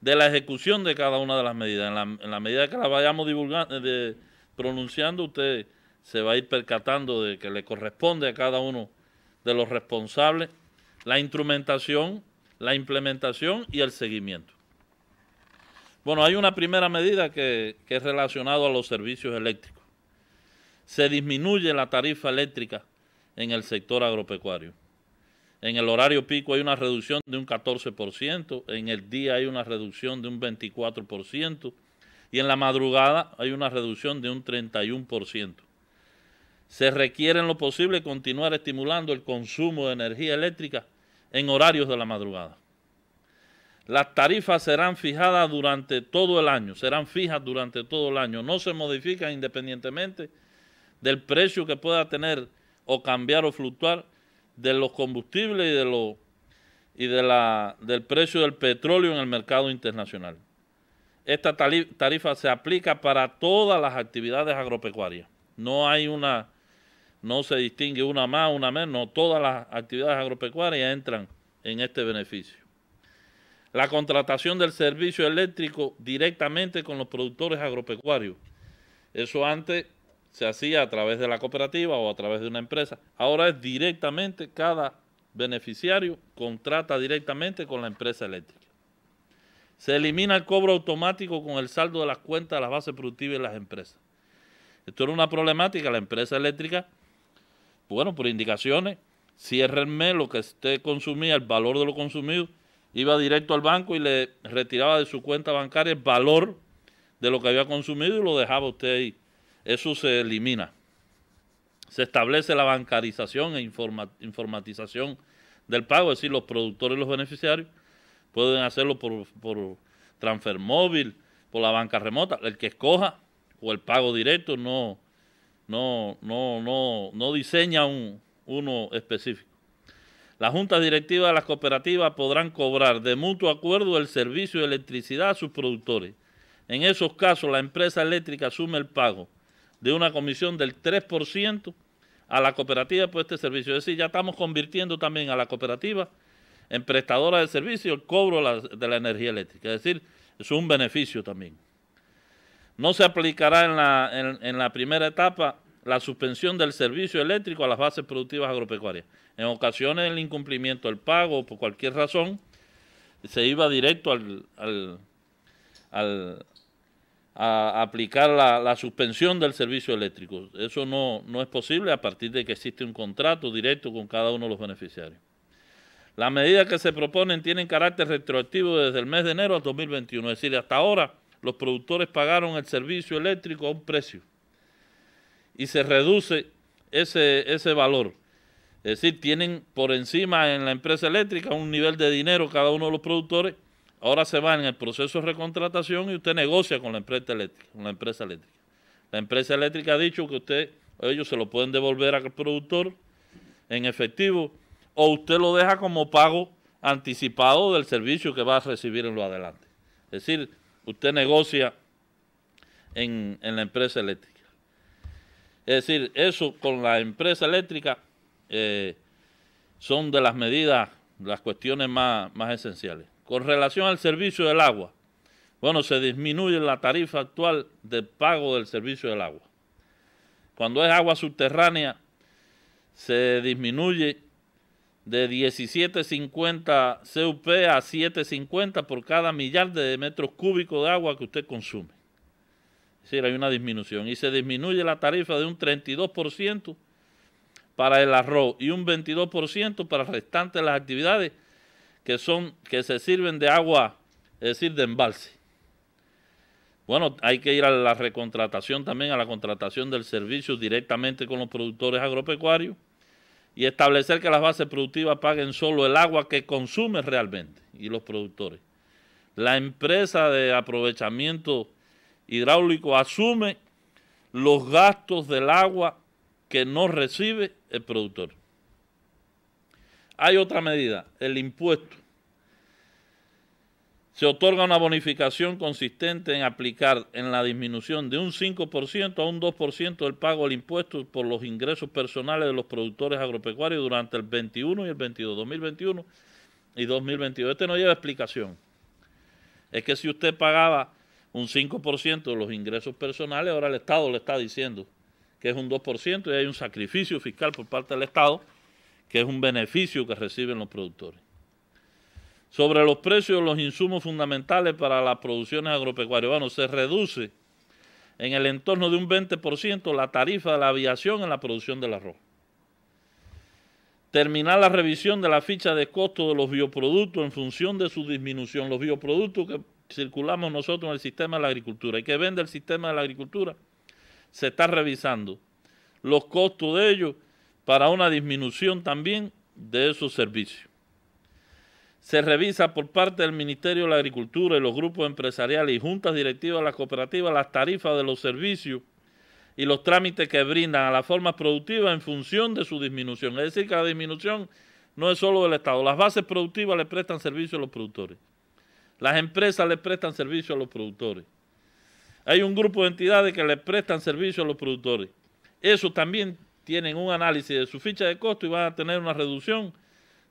de la ejecución de cada una de las medidas. En la, medida que la vayamos divulgando, pronunciando, usted se va a ir percatando de que le corresponde a cada uno de los responsables la instrumentación, la implementación y el seguimiento. Bueno, hay una primera medida que, que es relacionada a los servicios eléctricos. Se disminuye la tarifa eléctrica en el sector agropecuario. En el horario pico hay una reducción de un 14%, en el día hay una reducción de un 24% y en la madrugada hay una reducción de un 31%. Se requiere en lo posible continuar estimulando el consumo de energía eléctrica en horarios de la madrugada. Las tarifas serán fijadas durante todo el año, serán fijas durante todo el año, no se modifican independientemente del precio que pueda tener o cambiar o fluctuar de los combustibles y, de y de la, del precio del petróleo en el mercado internacional. Esta tarifa se aplica para todas las actividades agropecuarias. No hay una, no se distingue una más, una menos. Todas las actividades agropecuarias entran en este beneficio. La contratación del servicio eléctrico directamente con los productores agropecuarios. Eso antes se hacía a través de la cooperativa o a través de una empresa. Ahora es directamente, cada beneficiario contrata directamente con la empresa eléctrica. Se elimina el cobro automático con el saldo de las cuentas de las bases productivas de las empresas. Esto era una problemática. La empresa eléctrica, bueno, por indicaciones, cierra el lo que usted consumía, el valor de lo consumido, iba directo al banco y le retiraba de su cuenta bancaria el valor de lo que había consumido y lo dejaba usted ahí eso se elimina. Se establece la bancarización e informatización del pago, es decir, los productores y los beneficiarios pueden hacerlo por, por transfer móvil, por la banca remota, el que escoja, o el pago directo, no, no, no, no, no diseña un, uno específico. Las juntas directivas de las cooperativas podrán cobrar de mutuo acuerdo el servicio de electricidad a sus productores. En esos casos, la empresa eléctrica asume el pago de una comisión del 3% a la cooperativa por este servicio. Es decir, ya estamos convirtiendo también a la cooperativa en prestadora de servicio el cobro de la energía eléctrica. Es decir, es un beneficio también. No se aplicará en la, primera etapa la suspensión del servicio eléctrico a las bases productivas agropecuarias. En ocasiones el incumplimiento del pago por cualquier razón se iba directo al, al, a aplicar la, suspensión del servicio eléctrico. Eso no, no es posible a partir de que existe un contrato directo con cada uno de los beneficiarios. Las medidas que se proponen tienen carácter retroactivo desde el mes de enero al 2021, es decir, hasta ahora los productores pagaron el servicio eléctrico a un precio y se reduce ese, ese valor. Es decir, tienen por encima en la empresa eléctrica un nivel de dinero cada uno de los productores Ahora se va en el proceso de recontratación y usted negocia con la empresa eléctrica. la, empresa eléctrica. la empresa eléctrica ha dicho que usted, ellos se lo pueden devolver al productor en efectivo o usted lo deja como pago anticipado del servicio que va a recibir en lo adelante. Es decir, usted negocia en, la empresa eléctrica. Es decir, eso con la empresa eléctrica eh, son de las medidas, las cuestiones más esenciales. Con relación al servicio del agua, bueno, se disminuye la tarifa actual de pago del servicio del agua. Cuando es agua subterránea, se disminuye de 17.50 CUP a 7.50 por cada millar de metros cúbicos de agua que usted consume. Es decir, hay una disminución. Y se disminuye la tarifa de un 32% para el arroz y un 22% para el restante de las actividades que, son, que se sirven de agua, es decir, de embalse. Bueno, hay que ir a la recontratación también, a la contratación del servicio directamente con los productores agropecuarios y establecer que las bases productivas paguen solo el agua que consumen realmente y los productores. La empresa de aprovechamiento hidráulico asume los gastos del agua que no recibe el productor. Hay otra medida, el impuesto. Se otorga una bonificación consistente en aplicar en la disminución de un 5% a un 2% del pago del impuesto por los ingresos personales de los productores agropecuarios durante el 21 y el 22, 2021 y 2022. Este no lleva explicación. Es que si usted pagaba un 5% de los ingresos personales, ahora el Estado le está diciendo que es un 2% y hay un sacrificio fiscal por parte del Estado que es un beneficio que reciben los productores. Sobre los precios de los insumos fundamentales para las producciones agropecuarias, bueno, se reduce en el entorno de un 20% la tarifa de la aviación en la producción del arroz. Terminar la revisión de la ficha de costo de los bioproductos en función de su disminución. Los bioproductos que circulamos nosotros en el sistema de la agricultura y que vende el sistema de la agricultura, se está revisando los costos de ellos para una disminución también de esos servicios. Se revisa por parte del Ministerio de la Agricultura y los grupos empresariales y juntas directivas de las cooperativas las tarifas de los servicios y los trámites que brindan a la forma productiva en función de su disminución. Es decir, que la disminución no es solo del Estado. Las bases productivas le prestan servicio a los productores. Las empresas le prestan servicio a los productores. Hay un grupo de entidades que le prestan servicio a los productores. Eso también tienen un análisis de su ficha de costo y van a tener una reducción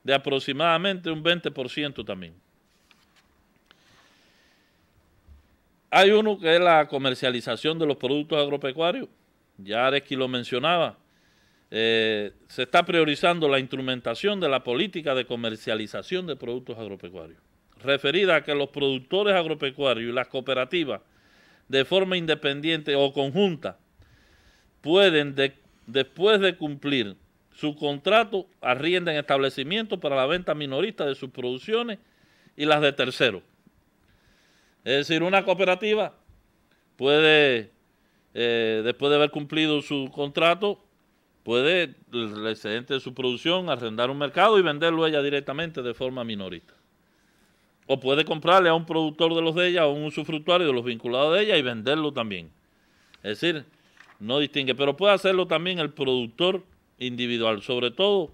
de aproximadamente un 20% también. Hay uno que es la comercialización de los productos agropecuarios. Ya Areski lo mencionaba. Eh, se está priorizando la instrumentación de la política de comercialización de productos agropecuarios, referida a que los productores agropecuarios y las cooperativas, de forma independiente o conjunta, pueden de después de cumplir su contrato, en establecimientos para la venta minorista de sus producciones y las de terceros. Es decir, una cooperativa puede, eh, después de haber cumplido su contrato, puede el excedente de su producción arrendar un mercado y venderlo ella directamente de forma minorista. O puede comprarle a un productor de los de ella o un usufructuario de los vinculados de ella y venderlo también. Es decir, no distingue, pero puede hacerlo también el productor individual, sobre todo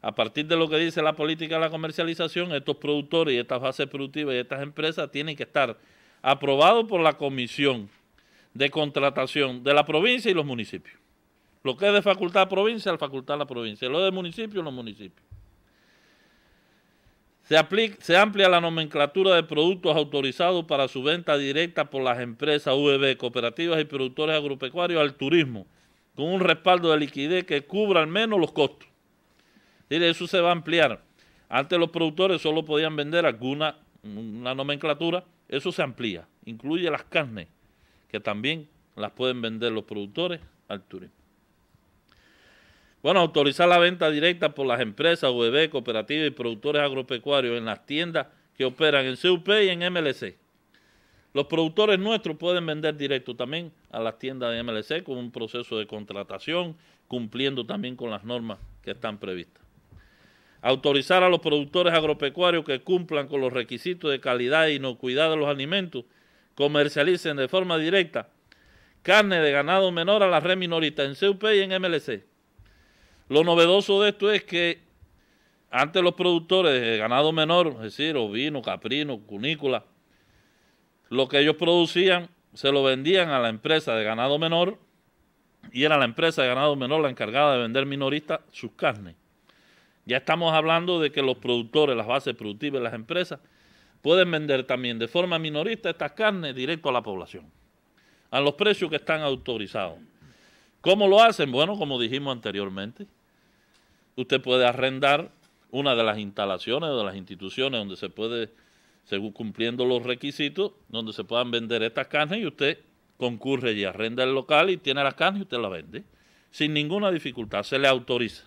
a partir de lo que dice la política de la comercialización, estos productores y estas bases productivas y estas empresas tienen que estar aprobados por la comisión de contratación de la provincia y los municipios. Lo que es de facultad a provincia, la facultad a la provincia. Lo de municipio, los municipios. Se, amplía amplia la nomenclatura de productos autorizados para su venta directa por las empresas VB, e cooperativas y productores agropecuarios al turismo, con un respaldo de liquidez que cubra al menos los costos. Eso se va a ampliar. Antes los productores solo podían vender alguna una nomenclatura, eso se amplía, incluye las carnes, que también las pueden vender los productores al turismo. Bueno, autorizar la venta directa por las empresas, UEB, cooperativas y productores agropecuarios en las tiendas que operan en CUP y en MLC. Los productores nuestros pueden vender directo también a las tiendas de MLC con un proceso de contratación, cumpliendo también con las normas que están previstas. Autorizar a los productores agropecuarios que cumplan con los requisitos de calidad e inocuidad de los alimentos, comercialicen de forma directa carne de ganado menor a la red minorita en CUP y en MLC lo novedoso de esto es que antes los productores de ganado menor, es decir, ovino, caprino, cunícula, lo que ellos producían se lo vendían a la empresa de ganado menor y era la empresa de ganado menor la encargada de vender minorista sus carnes. Ya estamos hablando de que los productores, las bases productivas, las empresas, pueden vender también de forma minorista estas carnes directo a la población, a los precios que están autorizados. ¿Cómo lo hacen? Bueno, como dijimos anteriormente, usted puede arrendar una de las instalaciones o de las instituciones donde se puede, según cumpliendo los requisitos, donde se puedan vender estas carnes y usted concurre y arrenda el local y tiene las carnes y usted las vende. Sin ninguna dificultad, se le autoriza.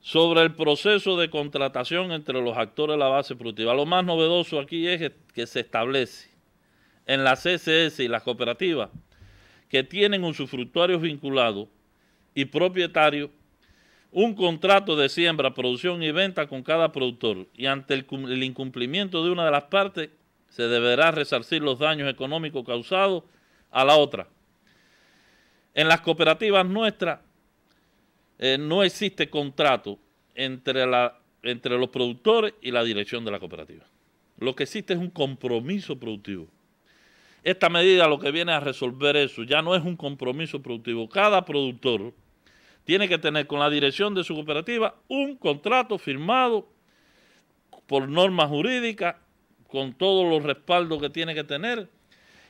sobre el proceso de contratación entre los actores de la base productiva. Lo más novedoso aquí es que se establece en la CSS y las cooperativas que tienen un usufructuarios vinculado y propietario un contrato de siembra, producción y venta con cada productor y ante el, incumplimiento de una de las partes se deberá resarcir los daños económicos causados a la otra. En las cooperativas nuestras eh, no existe contrato entre, la, entre los productores y la dirección de la cooperativa. Lo que existe es un compromiso productivo. Esta medida lo que viene a resolver eso ya no es un compromiso productivo. Cada productor tiene que tener con la dirección de su cooperativa un contrato firmado por normas jurídicas, con todos los respaldos que tiene que tener.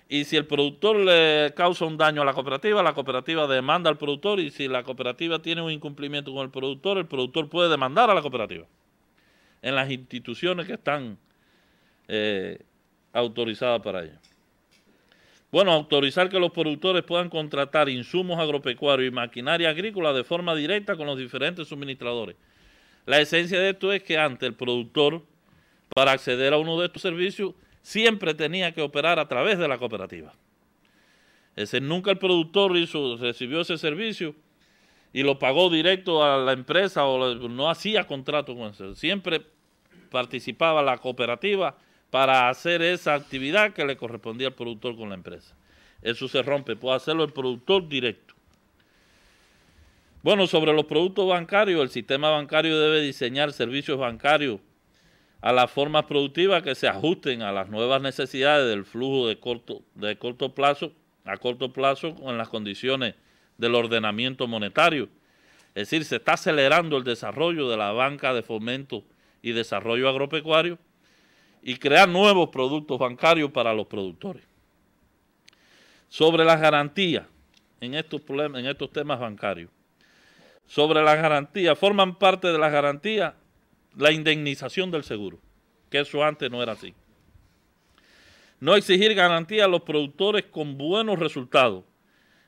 Y si el productor le causa un daño a la cooperativa, la cooperativa demanda al productor y si la cooperativa tiene un incumplimiento con el productor, el productor puede demandar a la cooperativa en las instituciones que están eh, autorizadas para ello. Bueno, autorizar que los productores puedan contratar insumos agropecuarios y maquinaria agrícola de forma directa con los diferentes suministradores. La esencia de esto es que antes el productor, para acceder a uno de estos servicios, siempre tenía que operar a través de la cooperativa. Ese nunca el productor recibió ese servicio y lo pagó directo a la empresa o no hacía contrato con él. Siempre participaba la cooperativa para hacer esa actividad que le correspondía al productor con la empresa. Eso se rompe, puede hacerlo el productor directo. Bueno, sobre los productos bancarios, el sistema bancario debe diseñar servicios bancarios a las formas productivas que se ajusten a las nuevas necesidades del flujo de corto, de corto plazo a corto plazo en las condiciones del ordenamiento monetario. Es decir, se está acelerando el desarrollo de la banca de fomento y desarrollo agropecuario y crear nuevos productos bancarios para los productores. Sobre las garantías en estos, problemas, en estos temas bancarios. Sobre las garantías, forman parte de las garantías la indemnización del seguro, que eso antes no era así. No exigir garantía a los productores con buenos resultados,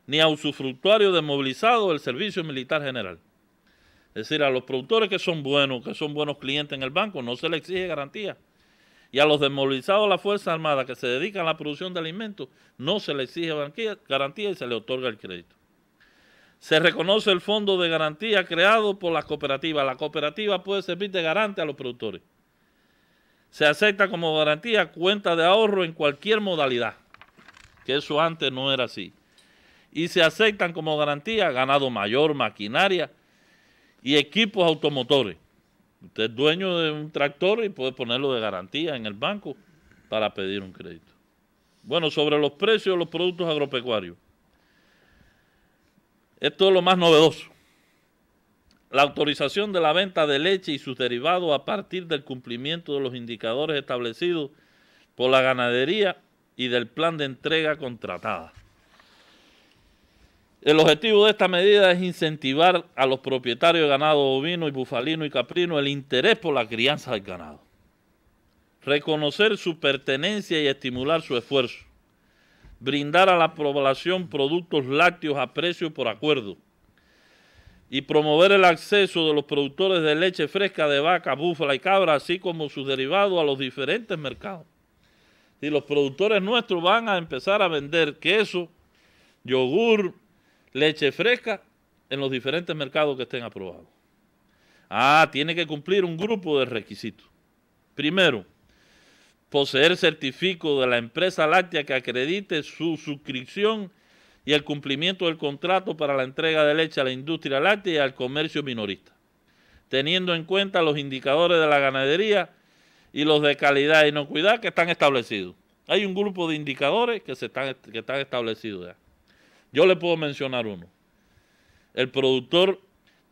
ni a usufructuarios desmovilizados del servicio militar general. Es decir, a los productores que son buenos, que son buenos clientes en el banco, no se les exige garantía y a los desmovilizados de la Fuerza Armada que se dedican a la producción de alimentos no se les exige garantía y se les otorga el crédito. Se reconoce el fondo de garantía creado por las cooperativas. La cooperativa puede servir de garante a los productores. Se acepta como garantía cuenta de ahorro en cualquier modalidad, que eso antes no era así. Y se aceptan como garantía ganado mayor, maquinaria y equipos automotores. Usted es dueño de un tractor y puede ponerlo de garantía en el banco para pedir un crédito. Bueno, sobre los precios de los productos agropecuarios. Esto es lo más novedoso. La autorización de la venta de leche y sus derivados a partir del cumplimiento de los indicadores establecidos por la ganadería y del plan de entrega contratada. El objetivo de esta medida es incentivar a los propietarios de ganado bovino y bufalino y caprino el interés por la crianza del ganado, reconocer su pertenencia y estimular su esfuerzo, brindar a la población productos lácteos a precio por acuerdo y promover el acceso de los productores de leche fresca de vaca, búfala y cabra, así como sus derivados a los diferentes mercados. Y los productores nuestros van a empezar a vender queso, yogur, leche fresca en los diferentes mercados que estén aprobados. Ah, tiene que cumplir un grupo de requisitos. Primero, poseer certificado de la empresa láctea que acredite su suscripción y el cumplimiento del contrato para la entrega de leche a la industria láctea y al comercio minorista, teniendo en cuenta los indicadores de la ganadería y los de calidad e inocuidad que están establecidos. Hay un grupo de indicadores que, se están, que están establecidos ya. Yo le puedo mencionar uno. El productor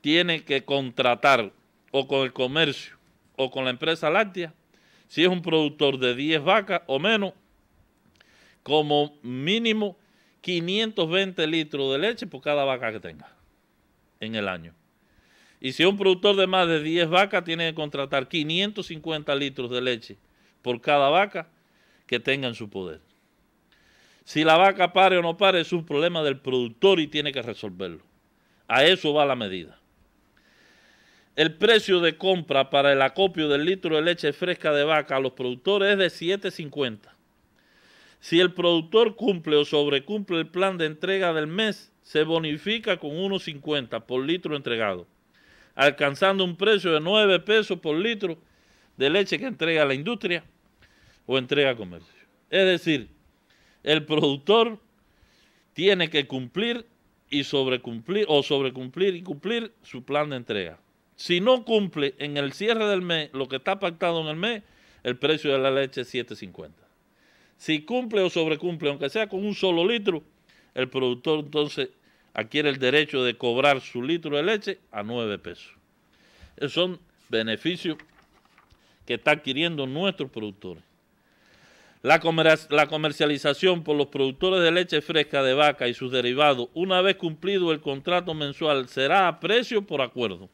tiene que contratar o con el comercio o con la empresa láctea, si es un productor de 10 vacas o menos, como mínimo 520 litros de leche por cada vaca que tenga en el año. Y si es un productor de más de 10 vacas, tiene que contratar 550 litros de leche por cada vaca que tenga en su poder. Si la vaca pare o no pare es un problema del productor y tiene que resolverlo. A eso va la medida. El precio de compra para el acopio del litro de leche fresca de vaca a los productores es de 7.50. Si el productor cumple o sobrecumple el plan de entrega del mes, se bonifica con 1.50 por litro entregado, alcanzando un precio de 9 pesos por litro de leche que entrega la industria o entrega comercio. Es decir, el productor tiene que cumplir y sobrecumplir o sobrecumplir y cumplir su plan de entrega. Si no cumple en el cierre del mes lo que está pactado en el mes, el precio de la leche es 7.50. Si cumple o sobrecumple, aunque sea con un solo litro, el productor entonces adquiere el derecho de cobrar su litro de leche a 9 pesos. Esos son beneficios que está adquiriendo nuestros productores. La, comercialización por los productores de leche fresca de vaca y sus derivados, una vez cumplido el contrato mensual, será a precio por acuerdo,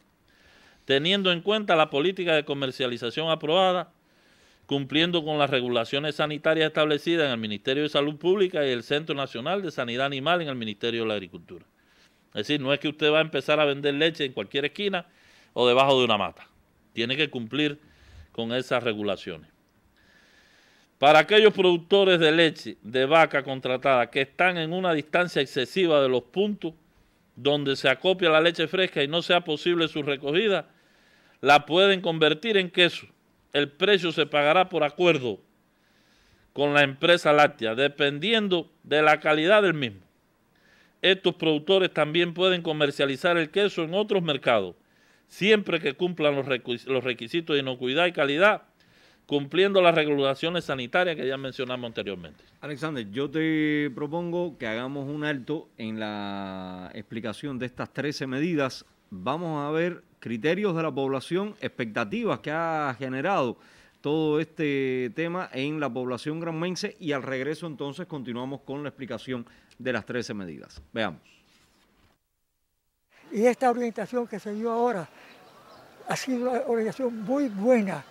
teniendo en cuenta la política de comercialización aprobada, cumpliendo con las regulaciones sanitarias establecidas en el Ministerio de Salud Pública y el Centro Nacional de Sanidad Animal en el Ministerio de la Agricultura. Es decir, no es que usted va a empezar a vender leche en cualquier esquina o debajo de una mata. Tiene que cumplir con esas regulaciones. Para aquellos productores de leche de vaca contratada que están en una distancia excesiva de los puntos donde se acopia la leche fresca y no sea posible su recogida, la pueden convertir en queso. El precio se pagará por acuerdo con la empresa láctea, dependiendo de la calidad del mismo. Estos productores también pueden comercializar el queso en otros mercados, siempre que cumplan los requisitos de inocuidad y calidad cumpliendo las regulaciones sanitarias que ya mencionamos anteriormente. Alexander, yo te propongo que hagamos un alto en la explicación de estas 13 medidas. Vamos a ver criterios de la población, expectativas que ha generado todo este tema en la población granmense y al regreso entonces continuamos con la explicación de las 13 medidas. Veamos. Y esta orientación que se dio ahora ha sido una orientación muy buena